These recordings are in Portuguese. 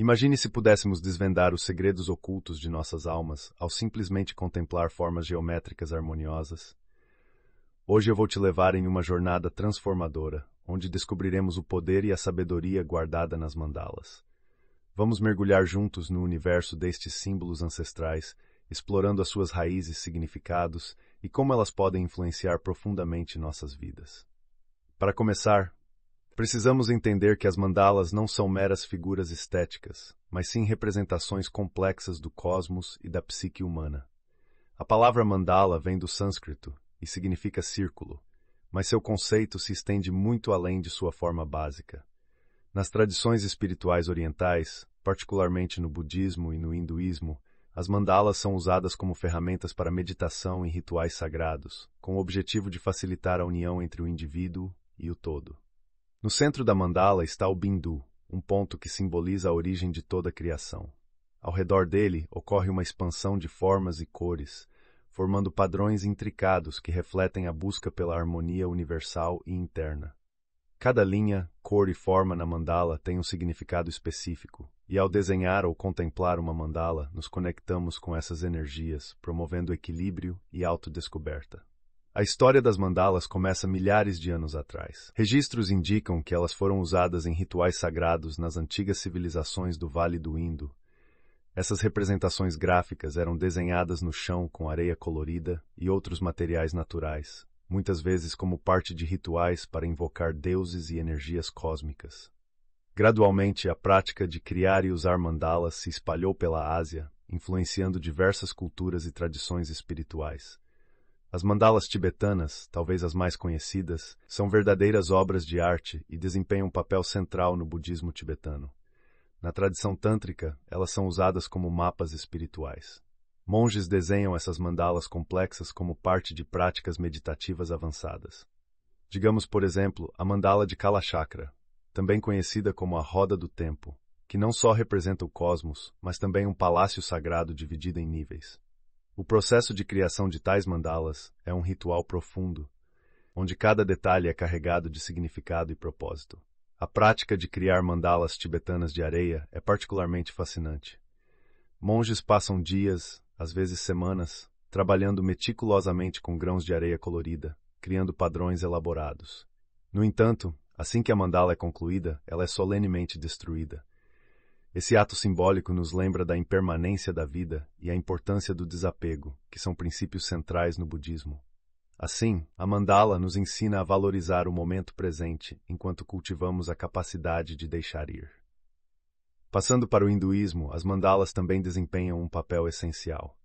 Imagine se pudéssemos desvendar os segredos ocultos de nossas almas ao simplesmente contemplar formas geométricas harmoniosas. Hoje eu vou te levar em uma jornada transformadora, onde descobriremos o poder e a sabedoria guardada nas mandalas. Vamos mergulhar juntos no universo destes símbolos ancestrais, explorando as suas raízes, significados e como elas podem influenciar profundamente nossas vidas. Para começar, Precisamos entender que as mandalas não são meras figuras estéticas, mas sim representações complexas do cosmos e da psique humana. A palavra mandala vem do sânscrito e significa círculo, mas seu conceito se estende muito além de sua forma básica. Nas tradições espirituais orientais, particularmente no budismo e no hinduísmo, as mandalas são usadas como ferramentas para meditação e rituais sagrados, com o objetivo de facilitar a união entre o indivíduo e o todo. No centro da mandala está o Bindu, um ponto que simboliza a origem de toda a criação. Ao redor dele ocorre uma expansão de formas e cores, formando padrões intricados que refletem a busca pela harmonia universal e interna. Cada linha, cor e forma na mandala tem um significado específico, e ao desenhar ou contemplar uma mandala, nos conectamos com essas energias, promovendo equilíbrio e autodescoberta. A história das mandalas começa milhares de anos atrás. Registros indicam que elas foram usadas em rituais sagrados nas antigas civilizações do Vale do Indo. Essas representações gráficas eram desenhadas no chão com areia colorida e outros materiais naturais, muitas vezes como parte de rituais para invocar deuses e energias cósmicas. Gradualmente, a prática de criar e usar mandalas se espalhou pela Ásia, influenciando diversas culturas e tradições espirituais. As mandalas tibetanas, talvez as mais conhecidas, são verdadeiras obras de arte e desempenham um papel central no budismo tibetano. Na tradição tântrica, elas são usadas como mapas espirituais. Monges desenham essas mandalas complexas como parte de práticas meditativas avançadas. Digamos, por exemplo, a mandala de Kalachakra, também conhecida como a Roda do Tempo, que não só representa o cosmos, mas também um palácio sagrado dividido em níveis. O processo de criação de tais mandalas é um ritual profundo, onde cada detalhe é carregado de significado e propósito. A prática de criar mandalas tibetanas de areia é particularmente fascinante. Monges passam dias, às vezes semanas, trabalhando meticulosamente com grãos de areia colorida, criando padrões elaborados. No entanto, assim que a mandala é concluída, ela é solenemente destruída, esse ato simbólico nos lembra da impermanência da vida e a importância do desapego, que são princípios centrais no budismo. Assim, a mandala nos ensina a valorizar o momento presente enquanto cultivamos a capacidade de deixar ir. Passando para o hinduísmo, as mandalas também desempenham um papel essencial.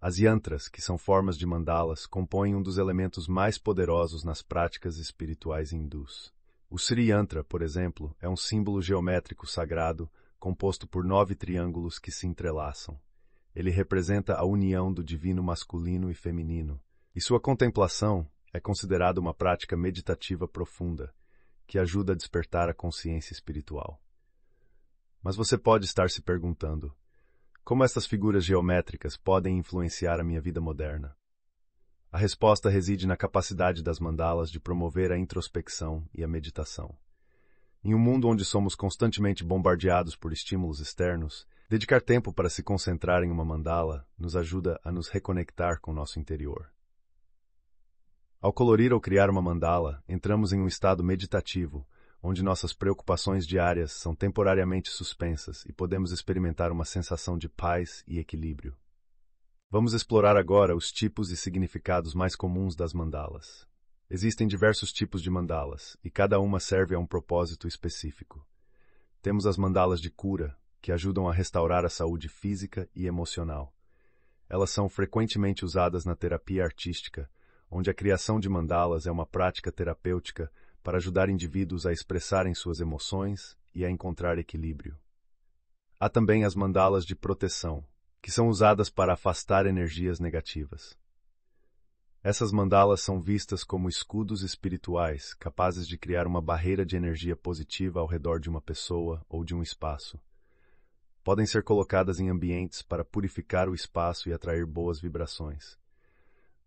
As yantras, que são formas de mandalas, compõem um dos elementos mais poderosos nas práticas espirituais hindus. O Sri Yantra, por exemplo, é um símbolo geométrico sagrado composto por nove triângulos que se entrelaçam. Ele representa a união do divino masculino e feminino, e sua contemplação é considerada uma prática meditativa profunda, que ajuda a despertar a consciência espiritual. Mas você pode estar se perguntando: como essas figuras geométricas podem influenciar a minha vida moderna? A resposta reside na capacidade das mandalas de promover a introspecção e a meditação. Em um mundo onde somos constantemente bombardeados por estímulos externos, dedicar tempo para se concentrar em uma mandala nos ajuda a nos reconectar com nosso interior. Ao colorir ou criar uma mandala, entramos em um estado meditativo, onde nossas preocupações diárias são temporariamente suspensas e podemos experimentar uma sensação de paz e equilíbrio. Vamos explorar agora os tipos e significados mais comuns das mandalas. Existem diversos tipos de mandalas, e cada uma serve a um propósito específico. Temos as mandalas de cura, que ajudam a restaurar a saúde física e emocional. Elas são frequentemente usadas na terapia artística, onde a criação de mandalas é uma prática terapêutica para ajudar indivíduos a expressarem suas emoções e a encontrar equilíbrio. Há também as mandalas de proteção, que são usadas para afastar energias negativas. Essas mandalas são vistas como escudos espirituais capazes de criar uma barreira de energia positiva ao redor de uma pessoa ou de um espaço. Podem ser colocadas em ambientes para purificar o espaço e atrair boas vibrações.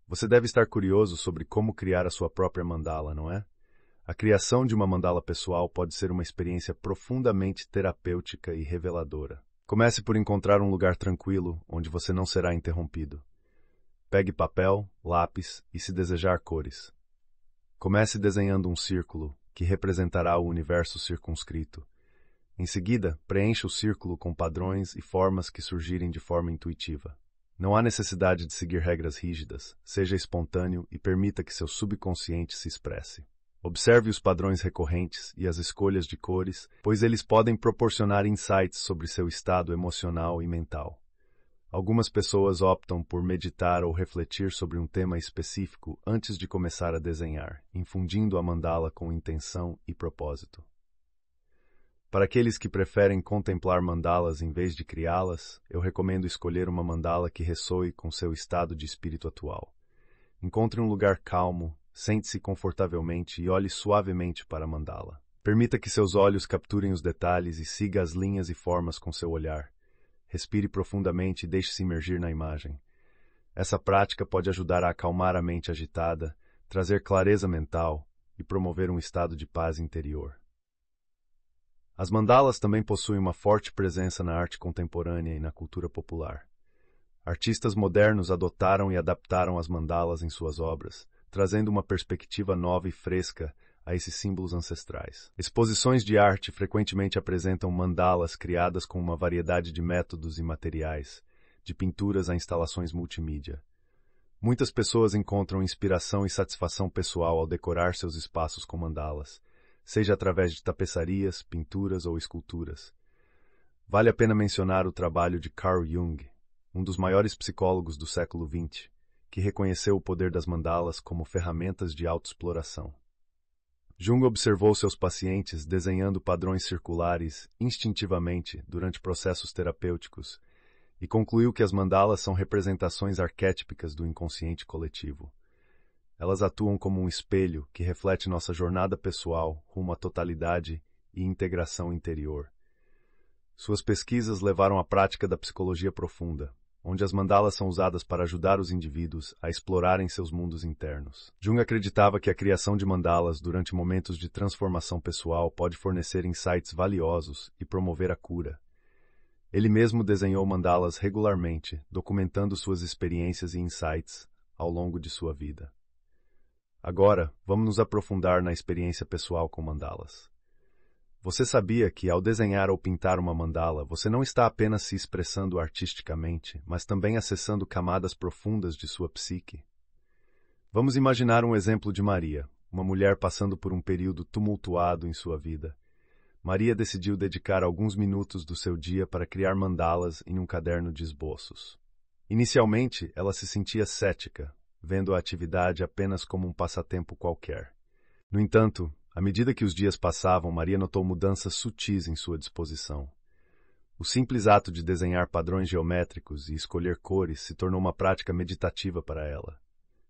Você deve estar curioso sobre como criar a sua própria mandala, não é? A criação de uma mandala pessoal pode ser uma experiência profundamente terapêutica e reveladora. Comece por encontrar um lugar tranquilo onde você não será interrompido. Pegue papel, lápis e, se desejar, cores. Comece desenhando um círculo, que representará o universo circunscrito. Em seguida, preencha o círculo com padrões e formas que surgirem de forma intuitiva. Não há necessidade de seguir regras rígidas, seja espontâneo e permita que seu subconsciente se expresse. Observe os padrões recorrentes e as escolhas de cores, pois eles podem proporcionar insights sobre seu estado emocional e mental. Algumas pessoas optam por meditar ou refletir sobre um tema específico antes de começar a desenhar, infundindo a mandala com intenção e propósito. Para aqueles que preferem contemplar mandalas em vez de criá-las, eu recomendo escolher uma mandala que ressoe com seu estado de espírito atual. Encontre um lugar calmo, sente-se confortavelmente e olhe suavemente para a mandala. Permita que seus olhos capturem os detalhes e siga as linhas e formas com seu olhar Respire profundamente e deixe-se imergir na imagem. Essa prática pode ajudar a acalmar a mente agitada, trazer clareza mental e promover um estado de paz interior. As mandalas também possuem uma forte presença na arte contemporânea e na cultura popular. Artistas modernos adotaram e adaptaram as mandalas em suas obras, trazendo uma perspectiva nova e fresca a esses símbolos ancestrais. Exposições de arte frequentemente apresentam mandalas criadas com uma variedade de métodos e materiais, de pinturas a instalações multimídia. Muitas pessoas encontram inspiração e satisfação pessoal ao decorar seus espaços com mandalas, seja através de tapeçarias, pinturas ou esculturas. Vale a pena mencionar o trabalho de Carl Jung, um dos maiores psicólogos do século XX, que reconheceu o poder das mandalas como ferramentas de autoexploração. Jung observou seus pacientes desenhando padrões circulares instintivamente durante processos terapêuticos e concluiu que as mandalas são representações arquétipicas do inconsciente coletivo. Elas atuam como um espelho que reflete nossa jornada pessoal rumo à totalidade e integração interior. Suas pesquisas levaram à prática da psicologia profunda, onde as mandalas são usadas para ajudar os indivíduos a explorarem seus mundos internos. Jung acreditava que a criação de mandalas durante momentos de transformação pessoal pode fornecer insights valiosos e promover a cura. Ele mesmo desenhou mandalas regularmente, documentando suas experiências e insights ao longo de sua vida. Agora, vamos nos aprofundar na experiência pessoal com mandalas. Você sabia que, ao desenhar ou pintar uma mandala, você não está apenas se expressando artisticamente, mas também acessando camadas profundas de sua psique? Vamos imaginar um exemplo de Maria, uma mulher passando por um período tumultuado em sua vida. Maria decidiu dedicar alguns minutos do seu dia para criar mandalas em um caderno de esboços. Inicialmente, ela se sentia cética, vendo a atividade apenas como um passatempo qualquer. No entanto, à medida que os dias passavam, Maria notou mudanças sutis em sua disposição. O simples ato de desenhar padrões geométricos e escolher cores se tornou uma prática meditativa para ela.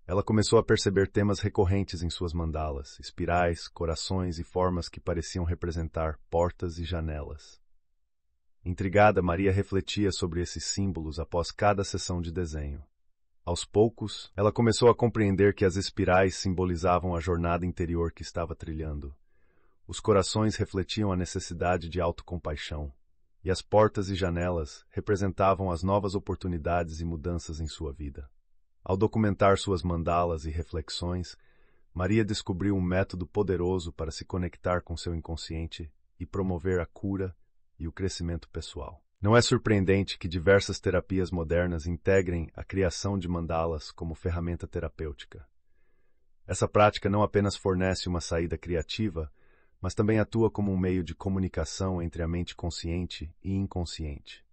Ela começou a perceber temas recorrentes em suas mandalas, espirais, corações e formas que pareciam representar portas e janelas. Intrigada, Maria refletia sobre esses símbolos após cada sessão de desenho. Aos poucos, ela começou a compreender que as espirais simbolizavam a jornada interior que estava trilhando. Os corações refletiam a necessidade de autocompaixão, e as portas e janelas representavam as novas oportunidades e mudanças em sua vida. Ao documentar suas mandalas e reflexões, Maria descobriu um método poderoso para se conectar com seu inconsciente e promover a cura e o crescimento pessoal. Não é surpreendente que diversas terapias modernas integrem a criação de mandalas como ferramenta terapêutica. Essa prática não apenas fornece uma saída criativa, mas também atua como um meio de comunicação entre a mente consciente e inconsciente.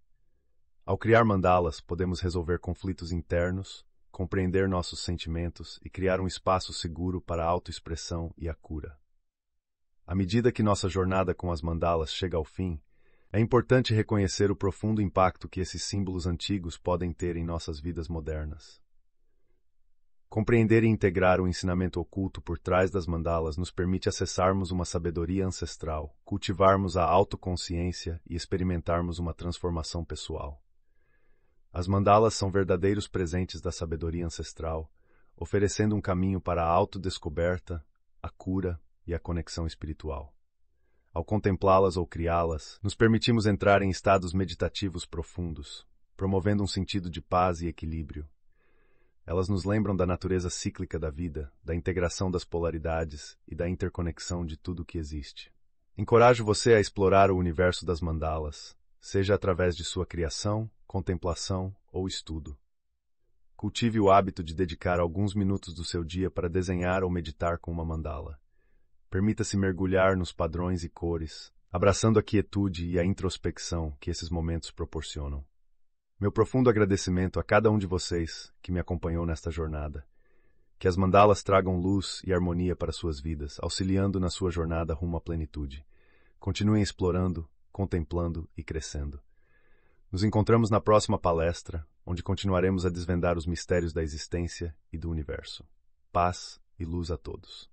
Ao criar mandalas, podemos resolver conflitos internos, compreender nossos sentimentos e criar um espaço seguro para a autoexpressão e a cura. À medida que nossa jornada com as mandalas chega ao fim, é importante reconhecer o profundo impacto que esses símbolos antigos podem ter em nossas vidas modernas. Compreender e integrar o ensinamento oculto por trás das mandalas nos permite acessarmos uma sabedoria ancestral, cultivarmos a autoconsciência e experimentarmos uma transformação pessoal. As mandalas são verdadeiros presentes da sabedoria ancestral, oferecendo um caminho para a autodescoberta, a cura e a conexão espiritual. Ao contemplá-las ou criá-las, nos permitimos entrar em estados meditativos profundos, promovendo um sentido de paz e equilíbrio. Elas nos lembram da natureza cíclica da vida, da integração das polaridades e da interconexão de tudo o que existe. Encorajo você a explorar o universo das mandalas, seja através de sua criação, contemplação ou estudo. Cultive o hábito de dedicar alguns minutos do seu dia para desenhar ou meditar com uma mandala. Permita-se mergulhar nos padrões e cores, abraçando a quietude e a introspecção que esses momentos proporcionam. Meu profundo agradecimento a cada um de vocês que me acompanhou nesta jornada. Que as mandalas tragam luz e harmonia para suas vidas, auxiliando na sua jornada rumo à plenitude. Continuem explorando, contemplando e crescendo. Nos encontramos na próxima palestra, onde continuaremos a desvendar os mistérios da existência e do universo. Paz e luz a todos.